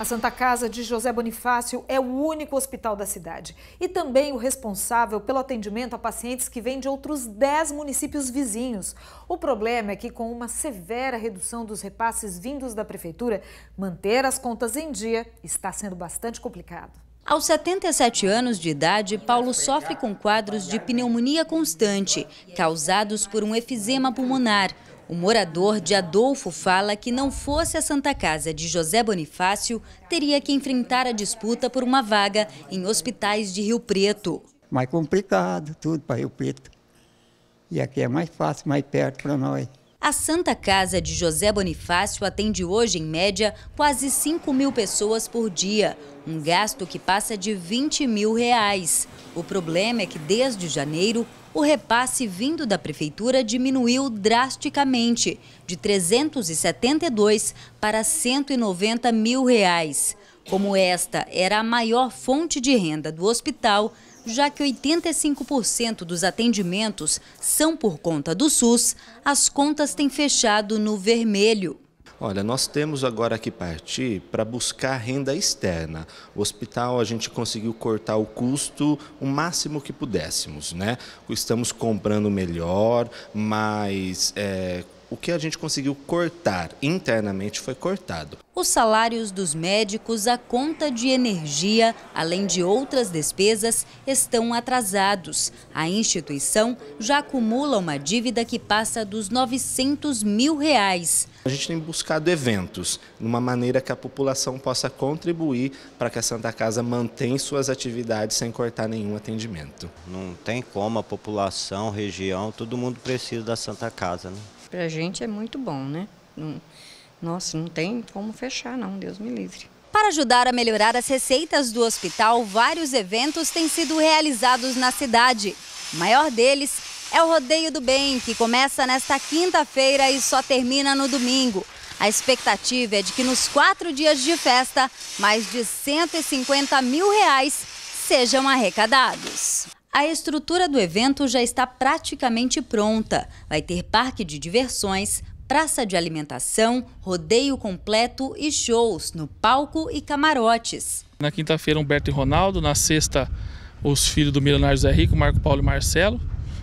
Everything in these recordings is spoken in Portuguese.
A Santa Casa de José Bonifácio é o único hospital da cidade e também o responsável pelo atendimento a pacientes que vêm de outros 10 municípios vizinhos. O problema é que, com uma severa redução dos repasses vindos da prefeitura, manter as contas em dia está sendo bastante complicado. Aos 77 anos de idade, Paulo sofre com quadros de pneumonia constante, causados por um efizema pulmonar. O morador de Adolfo fala que não fosse a Santa Casa de José Bonifácio, teria que enfrentar a disputa por uma vaga em hospitais de Rio Preto. Mais complicado tudo para Rio Preto. E aqui é mais fácil, mais perto para nós. A Santa Casa de José Bonifácio atende hoje, em média, quase 5 mil pessoas por dia, um gasto que passa de 20 mil reais. O problema é que, desde janeiro, o repasse vindo da Prefeitura diminuiu drasticamente, de 372 para 190 mil reais. Como esta era a maior fonte de renda do hospital, já que 85% dos atendimentos são por conta do SUS, as contas têm fechado no vermelho. Olha, nós temos agora que partir para buscar renda externa. O hospital a gente conseguiu cortar o custo o máximo que pudéssemos, né? Estamos comprando melhor, mais é, o que a gente conseguiu cortar internamente foi cortado. Os salários dos médicos, a conta de energia, além de outras despesas, estão atrasados. A instituição já acumula uma dívida que passa dos 900 mil reais. A gente tem buscado eventos, numa maneira que a população possa contribuir para que a Santa Casa mantenha suas atividades sem cortar nenhum atendimento. Não tem como a população, região, todo mundo precisa da Santa Casa, né? Para a gente é muito bom, né? nossa, não tem como fechar não, Deus me livre. Para ajudar a melhorar as receitas do hospital, vários eventos têm sido realizados na cidade. O maior deles é o Rodeio do Bem, que começa nesta quinta-feira e só termina no domingo. A expectativa é de que nos quatro dias de festa, mais de 150 mil reais sejam arrecadados. A estrutura do evento já está praticamente pronta. Vai ter parque de diversões, praça de alimentação, rodeio completo e shows no palco e camarotes. Na quinta-feira, Humberto e Ronaldo. Na sexta, os filhos do milionário Zé Rico, Marco Paulo e Marcelo.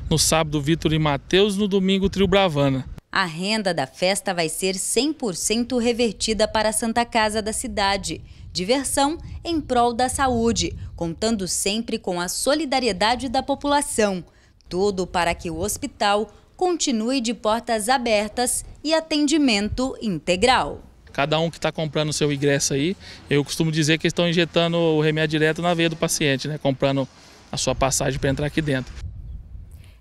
No sábado, Vitor e Matheus. No domingo, o Trio Bravana a renda da festa vai ser 100% revertida para a Santa Casa da cidade. Diversão em prol da saúde, contando sempre com a solidariedade da população. Tudo para que o hospital continue de portas abertas e atendimento integral cada um que está comprando o seu ingresso aí, eu costumo dizer que estão injetando o remédio direto na veia do paciente, né? comprando a sua passagem para entrar aqui dentro.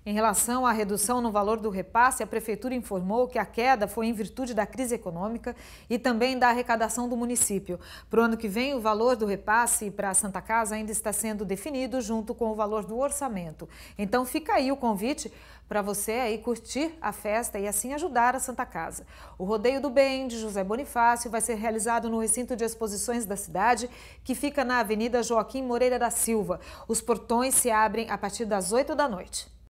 Em relação à redução no valor do repasse, a Prefeitura informou que a queda foi em virtude da crise econômica e também da arrecadação do município. Para o ano que vem, o valor do repasse para a Santa Casa ainda está sendo definido junto com o valor do orçamento. Então fica aí o convite para você aí curtir a festa e assim ajudar a Santa Casa. O Rodeio do Bem de José Bonifácio vai ser realizado no recinto de exposições da cidade, que fica na Avenida Joaquim Moreira da Silva. Os portões se abrem a partir das 8 da noite.